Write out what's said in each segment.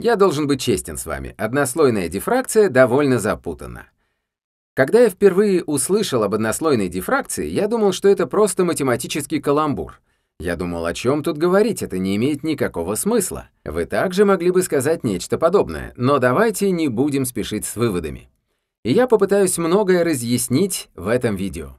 Я должен быть честен с вами, однослойная дифракция довольно запутана. Когда я впервые услышал об однослойной дифракции, я думал, что это просто математический каламбур. Я думал, о чем тут говорить, это не имеет никакого смысла. Вы также могли бы сказать нечто подобное, но давайте не будем спешить с выводами. И я попытаюсь многое разъяснить в этом видео.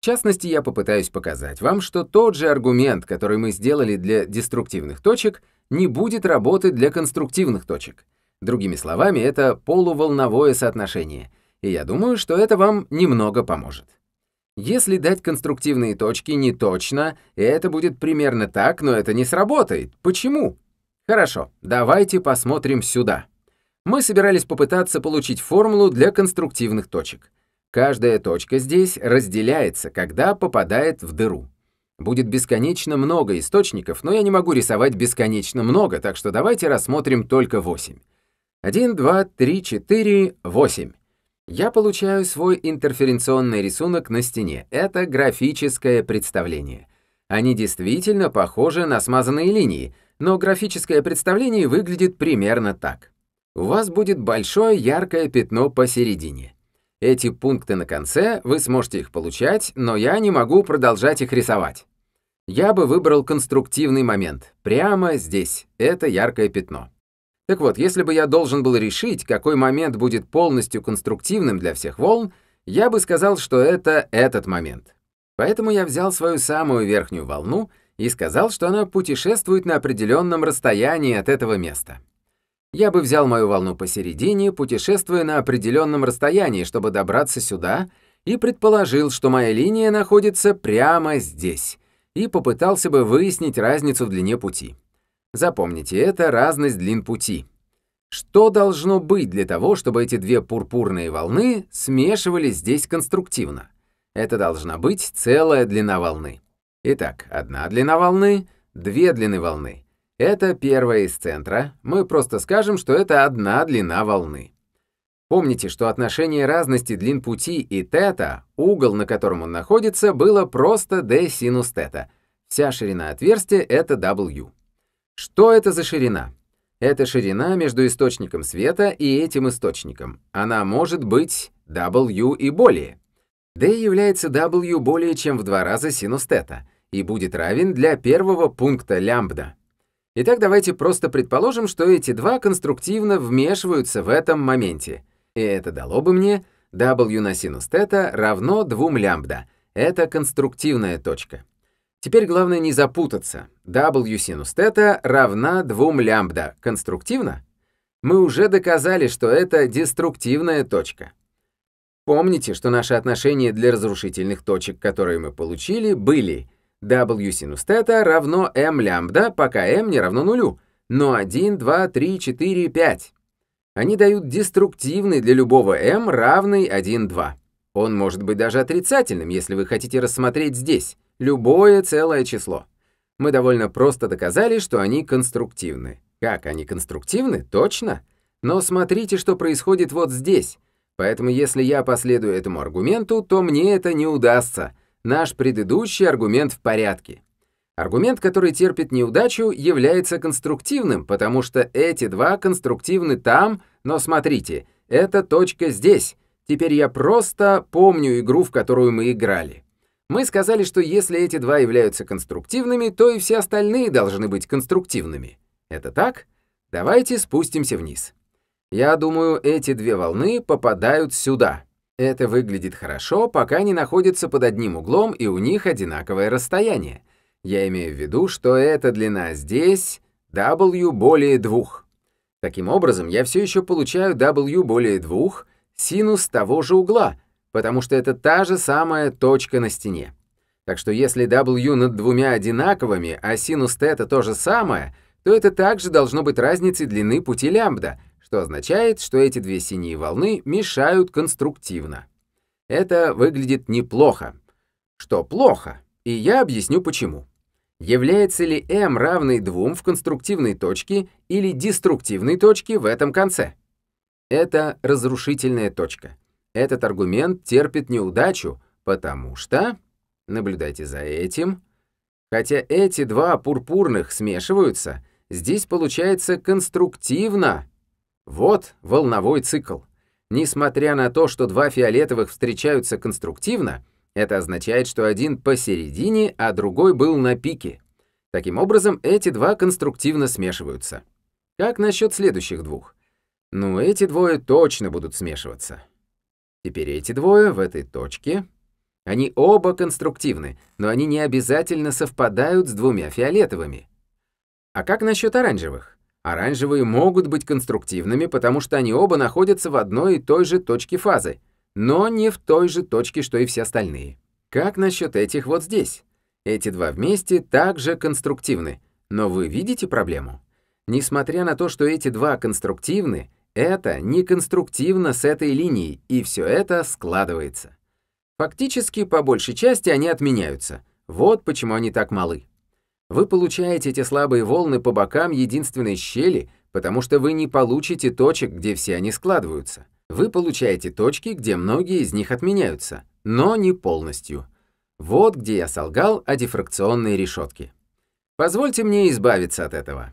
В частности, я попытаюсь показать вам, что тот же аргумент, который мы сделали для деструктивных точек — не будет работать для конструктивных точек. Другими словами, это полуволновое соотношение, и я думаю, что это вам немного поможет. Если дать конструктивные точки не точно, это будет примерно так, но это не сработает. Почему? Хорошо, давайте посмотрим сюда. Мы собирались попытаться получить формулу для конструктивных точек. Каждая точка здесь разделяется, когда попадает в дыру. Будет бесконечно много источников, но я не могу рисовать бесконечно много, так что давайте рассмотрим только 8. 1, 2, 3, 4, 8. Я получаю свой интерференционный рисунок на стене. Это графическое представление. Они действительно похожи на смазанные линии, но графическое представление выглядит примерно так. У вас будет большое яркое пятно посередине. Эти пункты на конце, вы сможете их получать, но я не могу продолжать их рисовать. Я бы выбрал конструктивный момент. Прямо здесь. Это яркое пятно. Так вот, если бы я должен был решить, какой момент будет полностью конструктивным для всех волн, я бы сказал, что это этот момент. Поэтому я взял свою самую верхнюю волну и сказал, что она путешествует на определенном расстоянии от этого места. Я бы взял мою волну посередине, путешествуя на определенном расстоянии, чтобы добраться сюда, и предположил, что моя линия находится прямо здесь и попытался бы выяснить разницу в длине пути. Запомните, это разность длин пути. Что должно быть для того, чтобы эти две пурпурные волны смешивались здесь конструктивно? Это должна быть целая длина волны. Итак, одна длина волны, две длины волны. Это первая из центра, мы просто скажем, что это одна длина волны. Помните, что отношение разности длин пути и тета, угол, на котором он находится, было просто d синус тета. Вся ширина отверстия — это W. Что это за ширина? Это ширина между источником света и этим источником. Она может быть W и более. D является W более чем в два раза синус тета и будет равен для первого пункта лямбда. Итак, давайте просто предположим, что эти два конструктивно вмешиваются в этом моменте — и это дало бы мне w на синус тета равно 2 лямбда. Это конструктивная точка. Теперь главное не запутаться. w синус тета равна 2 лямбда. Конструктивно? Мы уже доказали, что это деструктивная точка. Помните, что наши отношения для разрушительных точек, которые мы получили, были w синус тета равно m лямбда, пока m не равно нулю, но 1, 2, 3, 4, 5. Они дают деструктивный для любого m равный 1,2. Он может быть даже отрицательным, если вы хотите рассмотреть здесь любое целое число. Мы довольно просто доказали, что они конструктивны. Как они конструктивны? Точно. Но смотрите, что происходит вот здесь. Поэтому если я последую этому аргументу, то мне это не удастся. Наш предыдущий аргумент в порядке. Аргумент, который терпит неудачу, является конструктивным, потому что эти два конструктивны там, но смотрите, эта точка здесь. Теперь я просто помню игру, в которую мы играли. Мы сказали, что если эти два являются конструктивными, то и все остальные должны быть конструктивными. Это так? Давайте спустимся вниз. Я думаю, эти две волны попадают сюда. Это выглядит хорошо, пока они находятся под одним углом и у них одинаковое расстояние. Я имею в виду, что эта длина здесь W более 2. Таким образом, я все еще получаю W более 2 синус того же угла, потому что это та же самая точка на стене. Так что если W над двумя одинаковыми, а синус θ то же самое, то это также должно быть разницей длины пути лямбда, что означает, что эти две синие волны мешают конструктивно. Это выглядит неплохо. Что плохо? И я объясню почему. Является ли m равной 2 в конструктивной точке или деструктивной точке в этом конце? Это разрушительная точка. Этот аргумент терпит неудачу, потому что... Наблюдайте за этим. Хотя эти два пурпурных смешиваются, здесь получается конструктивно. Вот волновой цикл. Несмотря на то, что два фиолетовых встречаются конструктивно, это означает, что один посередине, а другой был на пике. Таким образом, эти два конструктивно смешиваются. Как насчет следующих двух? Ну, эти двое точно будут смешиваться. Теперь эти двое в этой точке. Они оба конструктивны, но они не обязательно совпадают с двумя фиолетовыми. А как насчет оранжевых? Оранжевые могут быть конструктивными, потому что они оба находятся в одной и той же точке фазы, но не в той же точке, что и все остальные. Как насчет этих вот здесь? Эти два вместе также конструктивны, но вы видите проблему? Несмотря на то, что эти два конструктивны, это не конструктивно с этой линией, и все это складывается. Фактически, по большей части они отменяются. Вот почему они так малы. Вы получаете эти слабые волны по бокам единственной щели, потому что вы не получите точек, где все они складываются. Вы получаете точки, где многие из них отменяются, но не полностью. Вот где я солгал о дифракционной решетке. Позвольте мне избавиться от этого.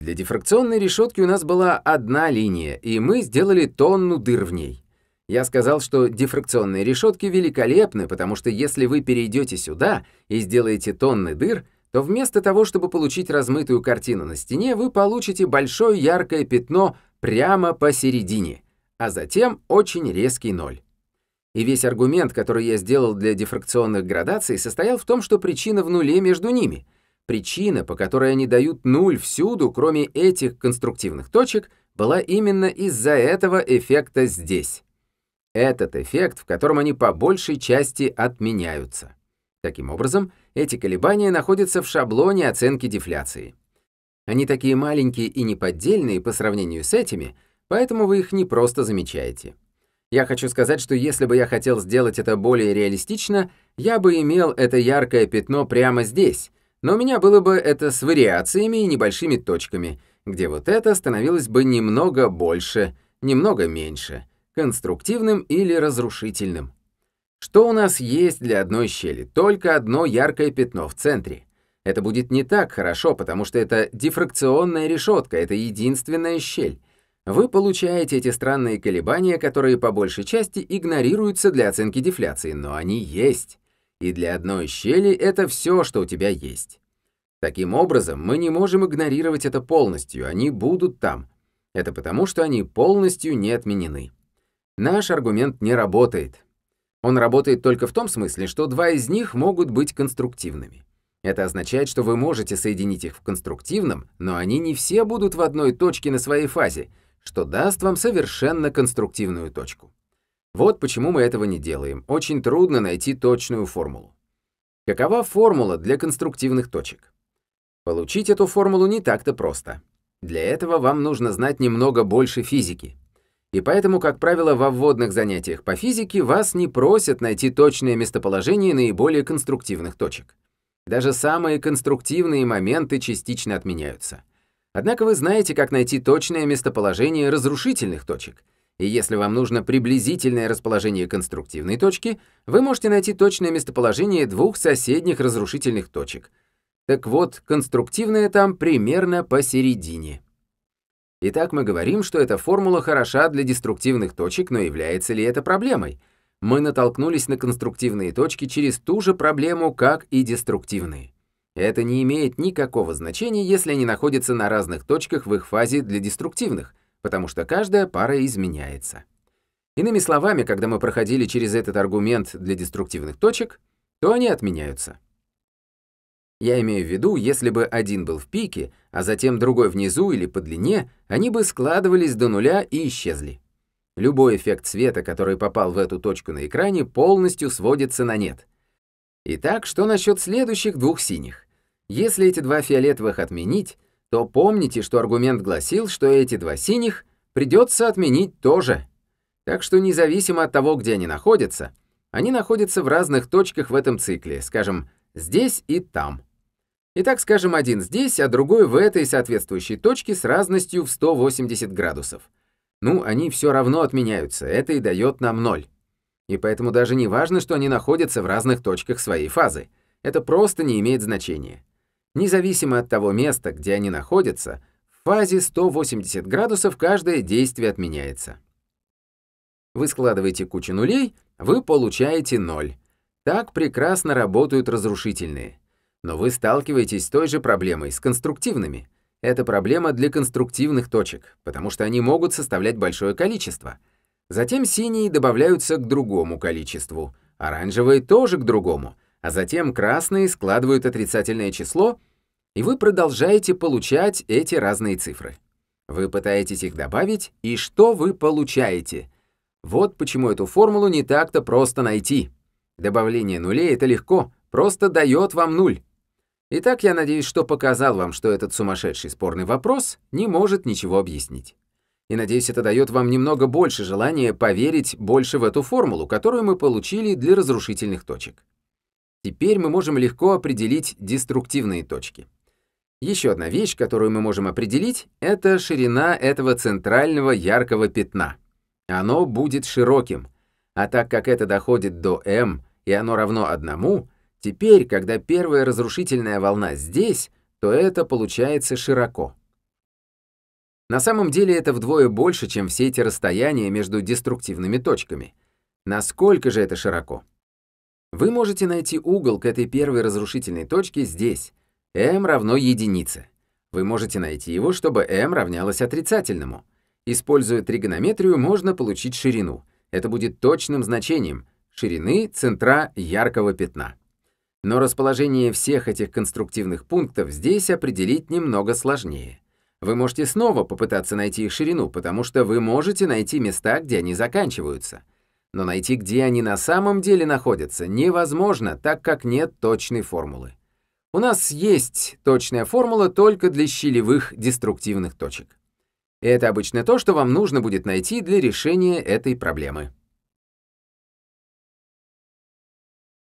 Для дифракционной решетки у нас была одна линия, и мы сделали тонну дыр в ней. Я сказал, что дифракционные решетки великолепны, потому что если вы перейдете сюда и сделаете тонны дыр, то вместо того, чтобы получить размытую картину на стене, вы получите большое яркое пятно прямо посередине, а затем очень резкий ноль. И весь аргумент, который я сделал для дифракционных градаций, состоял в том, что причина в нуле между ними. Причина, по которой они дают нуль всюду, кроме этих конструктивных точек, была именно из-за этого эффекта здесь. Этот эффект, в котором они по большей части отменяются. Таким образом, эти колебания находятся в шаблоне оценки дефляции. Они такие маленькие и неподдельные по сравнению с этими, поэтому вы их не просто замечаете. Я хочу сказать, что если бы я хотел сделать это более реалистично, я бы имел это яркое пятно прямо здесь, но у меня было бы это с вариациями и небольшими точками, где вот это становилось бы немного больше, немного меньше, конструктивным или разрушительным. Что у нас есть для одной щели? Только одно яркое пятно в центре. Это будет не так хорошо, потому что это дифракционная решетка, это единственная щель. Вы получаете эти странные колебания, которые по большей части игнорируются для оценки дефляции, но они есть. И для одной щели это все, что у тебя есть. Таким образом, мы не можем игнорировать это полностью, они будут там. Это потому, что они полностью не отменены. Наш аргумент не работает. Он работает только в том смысле, что два из них могут быть конструктивными. Это означает, что вы можете соединить их в конструктивном, но они не все будут в одной точке на своей фазе, что даст вам совершенно конструктивную точку. Вот почему мы этого не делаем. Очень трудно найти точную формулу. Какова формула для конструктивных точек? Получить эту формулу не так-то просто. Для этого вам нужно знать немного больше физики. И поэтому, как правило, во вводных занятиях по физике вас не просят найти точное местоположение наиболее конструктивных точек. Даже самые конструктивные моменты частично отменяются. Однако вы знаете, как найти точное местоположение разрушительных точек. И если вам нужно приблизительное расположение конструктивной точки, вы можете найти точное местоположение двух соседних разрушительных точек. Так вот, конструктивная там примерно посередине. Итак, мы говорим, что эта формула хороша для деструктивных точек, но является ли это проблемой? Мы натолкнулись на конструктивные точки через ту же проблему, как и деструктивные. Это не имеет никакого значения, если они находятся на разных точках в их фазе для деструктивных, потому что каждая пара изменяется. Иными словами, когда мы проходили через этот аргумент для деструктивных точек, то они отменяются. Я имею в виду, если бы один был в пике, а затем другой внизу или по длине, они бы складывались до нуля и исчезли. Любой эффект света, который попал в эту точку на экране, полностью сводится на нет. Итак, что насчет следующих двух синих? Если эти два фиолетовых отменить, то помните, что аргумент гласил, что эти два синих придется отменить тоже. Так что независимо от того, где они находятся, они находятся в разных точках в этом цикле, скажем, здесь и там. И так, скажем, один здесь, а другой в этой соответствующей точке с разностью в 180 градусов. Ну, они все равно отменяются, это и дает нам ноль. И поэтому даже не важно, что они находятся в разных точках своей фазы. Это просто не имеет значения. Независимо от того места, где они находятся, в фазе 180 градусов каждое действие отменяется. Вы складываете кучу нулей, вы получаете ноль. Так прекрасно работают разрушительные. Но вы сталкиваетесь с той же проблемой, с конструктивными. Это проблема для конструктивных точек, потому что они могут составлять большое количество. Затем синие добавляются к другому количеству, оранжевые тоже к другому, а затем красные складывают отрицательное число, и вы продолжаете получать эти разные цифры. Вы пытаетесь их добавить, и что вы получаете? Вот почему эту формулу не так-то просто найти. Добавление нулей — это легко, просто дает вам нуль. Итак, я надеюсь, что показал вам, что этот сумасшедший спорный вопрос не может ничего объяснить. И надеюсь, это дает вам немного больше желания поверить больше в эту формулу, которую мы получили для разрушительных точек. Теперь мы можем легко определить деструктивные точки. Еще одна вещь, которую мы можем определить, это ширина этого центрального яркого пятна. Оно будет широким, а так как это доходит до m, и оно равно 1, Теперь, когда первая разрушительная волна здесь, то это получается широко. На самом деле это вдвое больше, чем все эти расстояния между деструктивными точками. Насколько же это широко? Вы можете найти угол к этой первой разрушительной точке здесь. m равно единице. Вы можете найти его, чтобы m равнялось отрицательному. Используя тригонометрию, можно получить ширину. Это будет точным значением ширины центра яркого пятна. Но расположение всех этих конструктивных пунктов здесь определить немного сложнее. Вы можете снова попытаться найти их ширину, потому что вы можете найти места, где они заканчиваются. Но найти, где они на самом деле находятся, невозможно, так как нет точной формулы. У нас есть точная формула только для щелевых деструктивных точек. И это обычно то, что вам нужно будет найти для решения этой проблемы.